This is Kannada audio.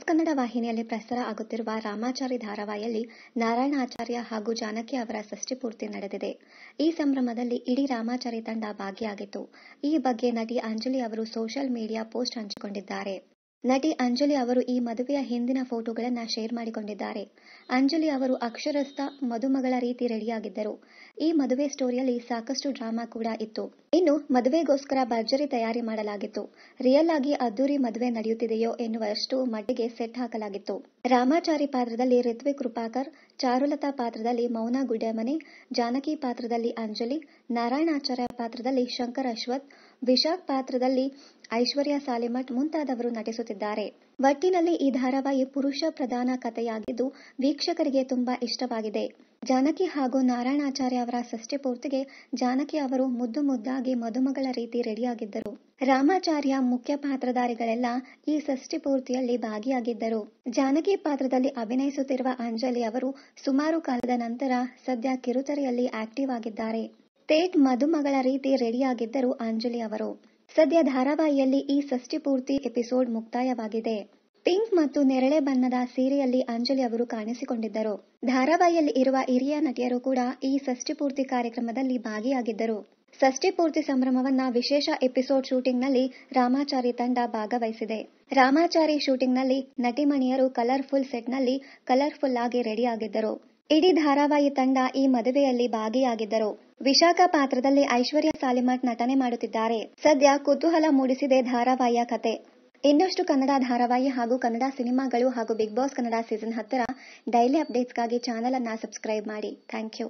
ಎಸ್ ಕನ್ನಡ ವಾಹಿನಿಯಲ್ಲಿ ಪ್ರಸಾರ ಆಗುತ್ತಿರುವ ರಾಮಾಚಾರಿ ಧಾರಾವಾಹಿಯಲ್ಲಿ ನಾರಾಯಣ ಆಚಾರ್ಯ ಹಾಗೂ ಜಾನಕಿ ಅವರ ಪೂರ್ತಿ ನಡೆದಿದೆ ಈ ಸಂಭ್ರಮದಲ್ಲಿ ಇಡೀ ರಾಮಾಚಾರಿ ತಂಡ ಭಾಗಿಯಾಗಿತ್ತು ಈ ಬಗ್ಗೆ ನಟಿ ಅಂಜಲಿ ಅವರು ಸೋಷಿಯಲ್ ಮೀಡಿಯಾ ಪೋಸ್ಟ್ ಹಂಚಿಕೊಂಡಿದ್ದಾರೆ ನಟಿ ಅಂಜಲಿ ಅವರು ಈ ಮದುವೆಯ ಹಿಂದಿನ ಫೋಟೋಗಳನ್ನು ಶೇರ್ ಮಾಡಿಕೊಂಡಿದ್ದಾರೆ ಅಂಜಲಿ ಅವರು ಅಕ್ಷರಸ್ಥ ಮದುಮಗಳ ರೀತಿ ರೆಡಿಯಾಗಿದ್ದರು ಈ ಮದುವೆ ಸ್ಟೋರಿಯಲ್ಲಿ ಸಾಕಷ್ಟು ಡ್ರಾಮಾ ಕೂಡ ಇತ್ತು ಇನ್ನು ಮದುವೆಗೋಸ್ಕರ ಭರ್ಜರಿ ತಯಾರಿ ಮಾಡಲಾಗಿತ್ತು ರಿಯಲ್ ಆಗಿ ಅದ್ದೂರಿ ಮದುವೆ ನಡೆಯುತ್ತಿದೆಯೋ ಎನ್ನುವಷ್ಟು ಮಟ್ಟಿಗೆ ಸೆಟ್ ಹಾಕಲಾಗಿತ್ತು ರಾಮಾಚಾರಿ ಪಾತ್ರದಲ್ಲಿ ರಿತ್ವಿಕ್ ಕೃಪಾಕರ್ ಚಾರುಲತಾ ಪಾತ್ರದಲ್ಲಿ ಮೌನ ಗುಡ್ಡಮನೆ ಜಾನಕಿ ಪಾತ್ರದಲ್ಲಿ ಅಂಜಲಿ ನಾರಾಯಣಾಚಾರ್ಯ ಪಾತ್ರದಲ್ಲಿ ಶಂಕರ್ ಅಶ್ವಥ್ ವಿಶಾಖ್ ಪಾತ್ರದಲ್ಲಿ ಐಶ್ವರ್ಯ ಸಾಲಿಮಠ್ ಮುಂತಾದವರು ನಟಿಸುತ್ತಿದ್ದಾರೆ ಒಟ್ಟಿನಲ್ಲಿ ಈ ಧಾರಾವಾಹಿ ಪುರುಷ ಪ್ರಧಾನ ಕಥೆಯಾಗಿದ್ದು ವೀಕ್ಷಕರಿಗೆ ತುಂಬಾ ಇಷ್ಟವಾಗಿದೆ ಜಾನಕಿ ಹಾಗೂ ನಾರಾಯಣಾಚಾರ್ಯ ಅವರ ಷಷ್ಠಿ ಜಾನಕಿ ಅವರು ಮುದ್ದು ಮುದ್ದಾಗಿ ಮದುಮಗಳ ರೀತಿ ರೆಡಿಯಾಗಿದ್ದರು ರಾಮಾಚಾರ್ಯ ಮುಖ್ಯ ಪಾತ್ರಧಾರಿಗಳೆಲ್ಲ ಈ ಷಷ್ಠಿ ಪೂರ್ತಿಯಲ್ಲಿ ಭಾಗಿಯಾಗಿದ್ದರು ಜಾನಕಿ ಪಾತ್ರದಲ್ಲಿ ಅಭಿನಯಿಸುತ್ತಿರುವ ಅಂಜಲಿ ಅವರು ಸುಮಾರು ಕಾಲದ ನಂತರ ಸದ್ಯ ಕಿರುತೆರೆಯಲ್ಲಿ ಆಕ್ಟಿವ್ ಆಗಿದ್ದಾರೆ ತೇಟ್ ಮದುಮಗಳ ರೀತಿ ರೆಡಿಯಾಗಿದ್ದರು ಅಂಜಲಿ ಅವರು ಸದ್ಯ ಧಾರಾವಾಹಿಯಲ್ಲಿ ಈ ಷಷ್ಠಿ ಪೂರ್ತಿ ಎಪಿಸೋಡ್ ಮುಕ್ತಾಯವಾಗಿದೆ ಪಿಂಕ್ ಮತ್ತು ನೆರಳೆ ಬಣ್ಣದ ಸೀರೆಯಲ್ಲಿ ಅಂಜಲಿ ಅವರು ಕಾಣಿಸಿಕೊಂಡಿದ್ದರು ಧಾರಾವಾಹಿಯಲ್ಲಿ ಇರುವ ಹಿರಿಯ ನಟಿಯರು ಕೂಡ ಈ ಷಷ್ಠಿ ಪೂರ್ತಿ ಕಾರ್ಯಕ್ರಮದಲ್ಲಿ ಭಾಗಿಯಾಗಿದ್ದರು ಷಷ್ಠಿ ಪೂರ್ತಿ ಸಂಭ್ರಮವನ್ನ ವಿಶೇಷ ಎಪಿಸೋಡ್ ಶೂಟಿಂಗ್ನಲ್ಲಿ ರಾಮಾಚಾರಿ ತಂಡ ಭಾಗವಹಿಸಿದೆ ರಾಮಾಚಾರಿ ಶೂಟಿಂಗ್ನಲ್ಲಿ ನಟಿಮಣಿಯರು ಕಲರ್ಫುಲ್ ಸೆಟ್ನಲ್ಲಿ ಕಲರ್ಫುಲ್ ಆಗಿ ರೆಡಿಯಾಗಿದ್ದರು ಇಡೀ ಧಾರಾವಾಹಿ ತಂಡ ಈ ಮದುವೆಯಲ್ಲಿ ಭಾಗಿಯಾಗಿದ್ದರು ವಿಶಾಖ ಪಾತ್ರದಲ್ಲಿ ಐಶ್ವರ್ಯ ಸಾಲಿಮಠ್ ನಟನೆ ಮಾಡುತ್ತಿದ್ದಾರೆ ಸದ್ಯ ಕುತೂಹಲ ಮೂಡಿಸಿದೆ ಧಾರಾವಾಹಿಯ ಕತೆ ಇನ್ನಷ್ಟು ಕನ್ನಡ ಧಾರಾವಾಹಿ ಹಾಗೂ ಕನ್ನಡ ಸಿನಿಮಾಗಳು ಹಾಗೂ ಬಿಗ್ ಬಾಸ್ ಕನ್ನಡ ಸೀಸನ್ ಹತ್ತರ ಡೈಲಿ ಅಪ್ಡೇಟ್ಸ್ಗಾಗಿ ಚಾನಲ್ ಅನ್ನ ಸಬ್ಸ್ಕ್ರೈಬ್ ಮಾಡಿ ಥ್ಯಾಂಕ್ ಯು